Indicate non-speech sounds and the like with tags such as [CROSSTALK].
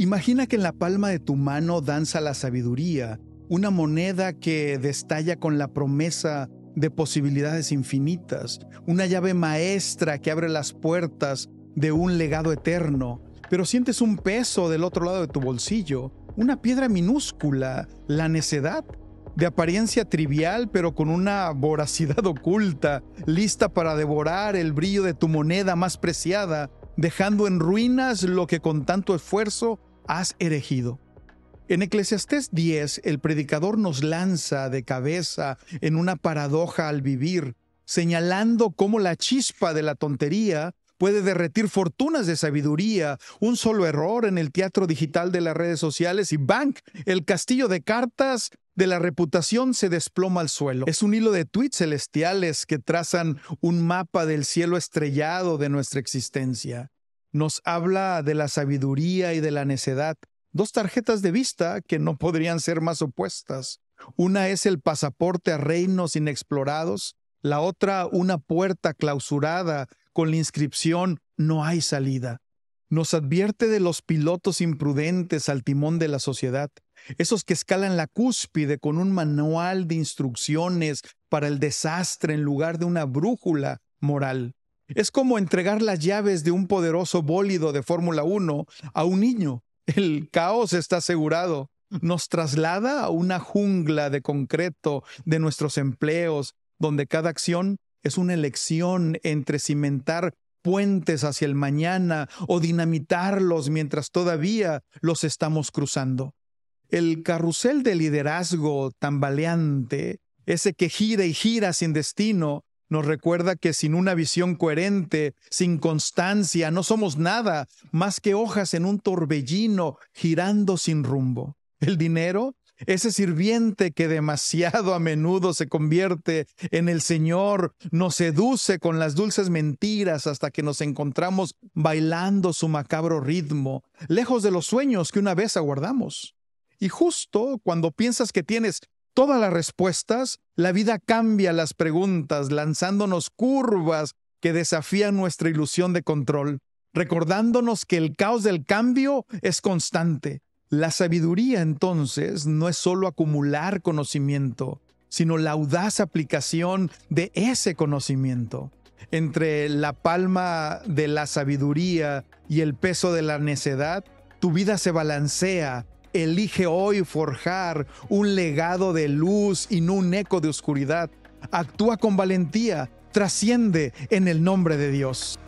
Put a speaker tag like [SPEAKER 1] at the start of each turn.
[SPEAKER 1] Imagina que en la palma de tu mano danza la sabiduría, una moneda que destalla con la promesa de posibilidades infinitas, una llave maestra que abre las puertas de un legado eterno, pero sientes un peso del otro lado de tu bolsillo, una piedra minúscula, la necedad, de apariencia trivial pero con una voracidad [LAUGHS] oculta, lista para devorar el brillo de tu moneda más preciada, dejando en ruinas lo que con tanto esfuerzo has erigido. En Eclesiastés 10, el predicador nos lanza de cabeza en una paradoja al vivir, señalando cómo la chispa de la tontería puede derretir fortunas de sabiduría, un solo error en el teatro digital de las redes sociales y ¡bank! El castillo de cartas de la reputación se desploma al suelo. Es un hilo de tweets celestiales que trazan un mapa del cielo estrellado de nuestra existencia nos habla de la sabiduría y de la necedad, dos tarjetas de vista que no podrían ser más opuestas. Una es el pasaporte a reinos inexplorados, la otra una puerta clausurada con la inscripción No hay salida. Nos advierte de los pilotos imprudentes al timón de la sociedad, esos que escalan la cúspide con un manual de instrucciones para el desastre en lugar de una brújula moral. Es como entregar las llaves de un poderoso bólido de Fórmula 1 a un niño. El caos está asegurado. Nos traslada a una jungla de concreto de nuestros empleos, donde cada acción es una elección entre cimentar puentes hacia el mañana o dinamitarlos mientras todavía los estamos cruzando. El carrusel de liderazgo tambaleante, ese que gira y gira sin destino, nos recuerda que sin una visión coherente, sin constancia, no somos nada más que hojas en un torbellino girando sin rumbo. El dinero, ese sirviente que demasiado a menudo se convierte en el Señor, nos seduce con las dulces mentiras hasta que nos encontramos bailando su macabro ritmo, lejos de los sueños que una vez aguardamos. Y justo cuando piensas que tienes todas las respuestas, la vida cambia las preguntas, lanzándonos curvas que desafían nuestra ilusión de control, recordándonos que el caos del cambio es constante. La sabiduría entonces no es solo acumular conocimiento, sino la audaz aplicación de ese conocimiento. Entre la palma de la sabiduría y el peso de la necedad, tu vida se balancea Elige hoy forjar un legado de luz y no un eco de oscuridad. Actúa con valentía, trasciende en el nombre de Dios.